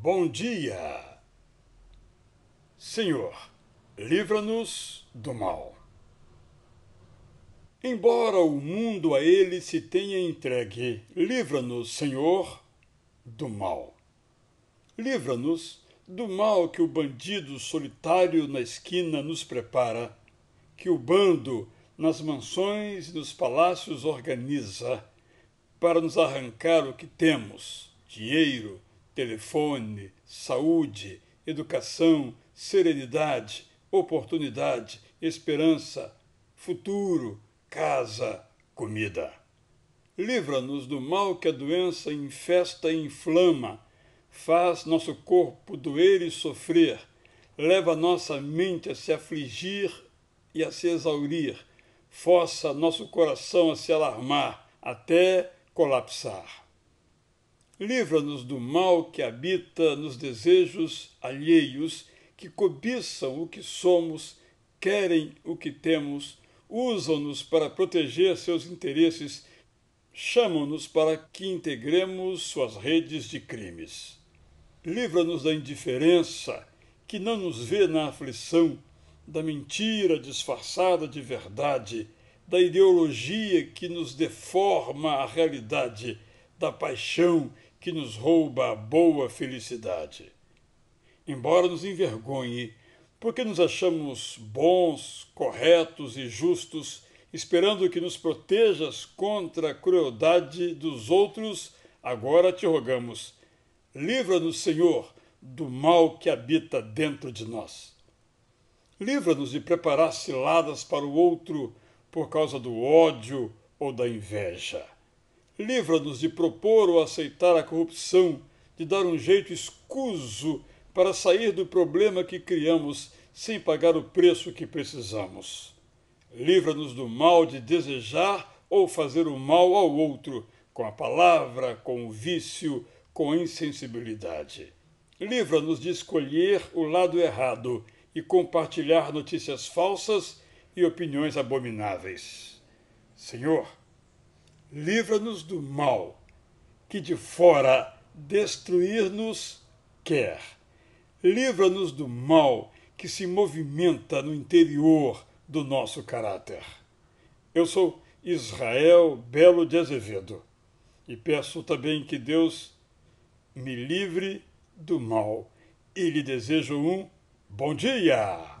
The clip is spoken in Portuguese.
Bom dia! Senhor, livra-nos do mal. Embora o mundo a ele se tenha entregue, livra-nos, Senhor, do mal. Livra-nos do mal que o bandido solitário na esquina nos prepara, que o bando nas mansões e nos palácios organiza para nos arrancar o que temos: dinheiro, telefone, saúde, educação, serenidade, oportunidade, esperança, futuro, casa, comida. Livra-nos do mal que a doença infesta e inflama, faz nosso corpo doer e sofrer, leva nossa mente a se afligir e a se exaurir, força nosso coração a se alarmar até colapsar. Livra-nos do mal que habita nos desejos alheios, que cobiçam o que somos, querem o que temos, usam-nos para proteger seus interesses, chamam-nos para que integremos suas redes de crimes. Livra-nos da indiferença, que não nos vê na aflição, da mentira disfarçada de verdade, da ideologia que nos deforma a realidade, da paixão que nos rouba a boa felicidade. Embora nos envergonhe, porque nos achamos bons, corretos e justos, esperando que nos protejas contra a crueldade dos outros, agora te rogamos, livra-nos, Senhor, do mal que habita dentro de nós. Livra-nos de preparar ciladas para o outro por causa do ódio ou da inveja livra-nos de propor ou aceitar a corrupção, de dar um jeito escuso para sair do problema que criamos sem pagar o preço que precisamos. Livra-nos do mal de desejar ou fazer o mal ao outro, com a palavra, com o vício, com a insensibilidade. Livra-nos de escolher o lado errado e compartilhar notícias falsas e opiniões abomináveis. Senhor, livra-nos do mal, que de fora destruir-nos quer. Livra-nos do mal que se movimenta no interior do nosso caráter. Eu sou Israel Belo de Azevedo e peço também que Deus me livre do mal e lhe desejo um bom dia!